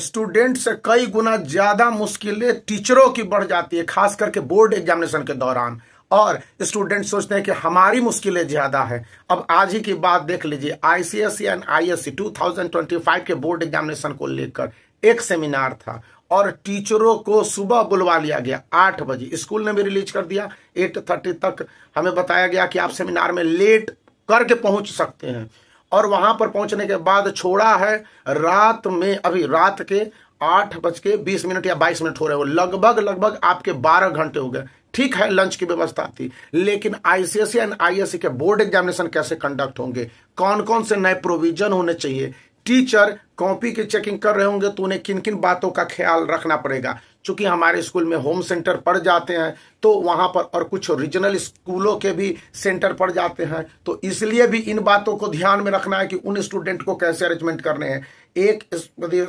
student से कई गुना ज्यादा मुश्किलें टीचरों की बढ़ जाती है खास करके बोर्ड एग्जामिनेशन के दौरान और स्टूडेंट सोचते हैं कि हमारी मुश्किलें ज्यादा है अब आज ही की बात देख लीजिए आईसीएसई एंड आईएससी 2025 के बोर्ड एग्जामिनेशन को लेकर एक सेमिनार था और टीचरों को सुबह बुलवा लिया गया आठ बजे स्कूल ने भी रिलीज कर दिया एट थर्टी तक हमें बताया गया कि आप सेमिनार में लेट करके पहुंच सकते हैं और वहां पर पहुंचने के बाद छोड़ा है रात में अभी रात के आठ बज के बीस मिनट या बाईस मिनट हो रहे हो लगभग लगभग आपके बारह घंटे हो गए ठीक है लंच की व्यवस्था थी लेकिन आईसीएसई एंड आईएससी के बोर्ड एग्जामिनेशन कैसे कंडक्ट होंगे कौन कौन से नए प्रोविजन होने चाहिए टीचर कॉपी की चेकिंग कर रहे होंगे तो उन्हें किन किन बातों का ख्याल रखना पड़ेगा चूंकि हमारे स्कूल में होम सेंटर पड़ जाते हैं तो वहाँ पर और कुछ रीजनल स्कूलों के भी सेंटर पड़ जाते हैं तो इसलिए भी इन बातों को ध्यान में रखना है कि उन स्टूडेंट को कैसे अरेंजमेंट करने हैं एक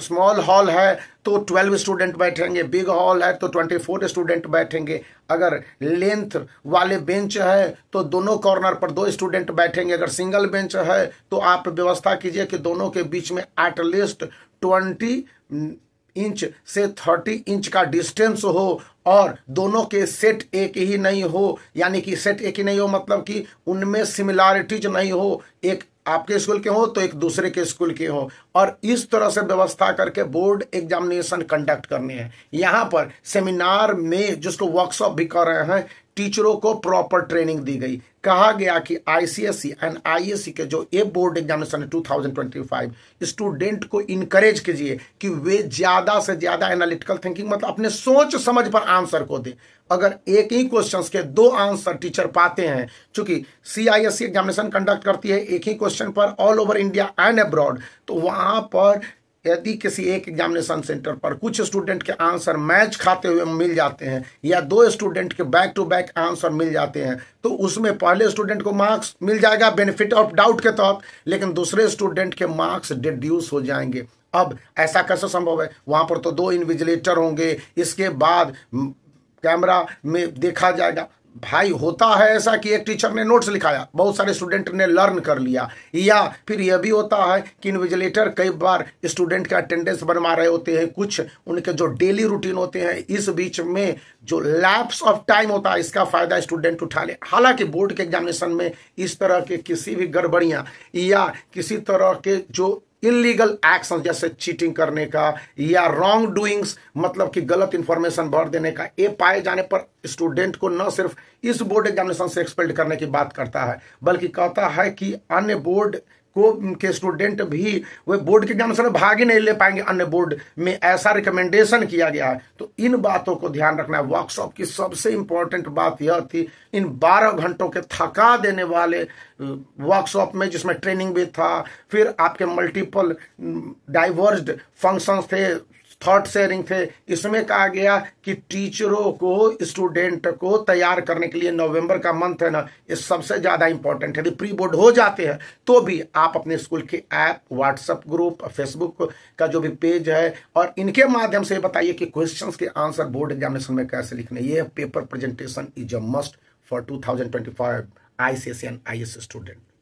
स्मॉल हॉल है तो ट्वेल्व स्टूडेंट बैठेंगे बिग हॉल है तो ट्वेंटी फोर स्टूडेंट बैठेंगे अगर लेंथ वाले बेंच है तो दोनों कॉर्नर पर दो स्टूडेंट बैठेंगे अगर सिंगल बेंच है तो आप व्यवस्था कीजिए कि दोनों के बीच में ले एटलीस्ट ट्वेंटी इंच से थर्टी इंच का डिस्टेंस हो और दोनों के सेट एक ही नहीं हो यानी कि सेट एक ही नहीं हो मतलब कि उनमें सिमिलारिटीज नहीं हो एक आपके स्कूल के हो तो एक दूसरे के स्कूल के हो और इस तरह से व्यवस्था करके बोर्ड एग्जामिनेशन कंडक्ट करनी है यहाँ पर सेमिनार में जिसको वर्कशॉप भी कर रहे हैं टीचरों को प्रॉपर ट्रेनिंग दी गई कहा गया कि आईसीएससी एंड आईएससी के जो ए बोर्ड एग्जामिनेशन 2025 स्टूडेंट को इनकरेज कीजिए कि वे ज़्यादा से ज़्यादा एनालिटिकल थिंकिंग मतलब अपने सोच समझ पर आंसर को दें अगर एक ही क्वेश्चंस के दो आंसर टीचर पाते हैं चूंकि सीआईएससी एग्जामिनेशन कंडक्ट करती है एक ही क्वेश्चन पर all over India and abroad तो वहां पर यदि किसी एक एग्जामिनेशन सेंटर पर कुछ स्टूडेंट के आंसर मैच खाते हुए मिल जाते हैं या दो स्टूडेंट के बैक टू बैक आंसर मिल जाते हैं तो उसमें पहले स्टूडेंट को मार्क्स मिल जाएगा बेनिफिट ऑफ डाउट के तहत लेकिन दूसरे स्टूडेंट के मार्क्स डिड्यूस हो जाएंगे अब ऐसा कैसे संभव है वहाँ पर तो दो इन्विजिलेटर होंगे इसके बाद कैमरा mm, में देखा जाएगा भाई होता है ऐसा कि एक टीचर ने नोट्स लिखाया बहुत सारे स्टूडेंट ने लर्न कर लिया या फिर यह भी होता है कि इन्विजिलेटर कई बार स्टूडेंट का अटेंडेंस बनवा रहे होते हैं कुछ उनके जो डेली रूटीन होते हैं इस बीच में जो लैप्स ऑफ टाइम होता है इसका फायदा स्टूडेंट उठा ले हालांकि बोर्ड के एग्जामिनेशन में इस तरह के किसी भी गड़बड़ियां या किसी तरह के जो इनलीगल एक्शन जैसे चीटिंग करने का या रॉन्ग डूइंग्स मतलब कि गलत इंफॉर्मेशन भर देने का ये पाए जाने पर स्टूडेंट को न सिर्फ इस बोर्ड एग्जामिनेशन से एक्सपेल्ड करने की बात करता है बल्कि कहता है कि अन्य बोर्ड को के स्टूडेंट भी वे बोर्ड के एग्जाम से भाग ही नहीं ले पाएंगे अन्य बोर्ड में ऐसा रिकमेंडेशन किया गया है तो इन बातों को ध्यान रखना है वर्कशॉप की सबसे इंपॉर्टेंट बात यह थी इन 12 घंटों के थका देने वाले वर्कशॉप में जिसमें ट्रेनिंग भी था फिर आपके मल्टीपल डाइवर्स्ड फंक्शंस थे थॉट शेयरिंग थे इसमें कहा गया कि टीचरों को स्टूडेंट को तैयार करने के लिए नवंबर का मंथ है ना ये सबसे ज़्यादा इंपॉर्टेंट है यदि प्री बोर्ड हो जाते हैं तो भी आप अपने स्कूल के ऐप व्हाट्सएप ग्रुप फेसबुक का जो भी पेज है और इनके माध्यम से बताइए कि क्वेश्चन के आंसर बोर्ड एग्जामिनेशन में कैसे लिखने ये paper presentation is a must for two thousand twenty five I C S N I S student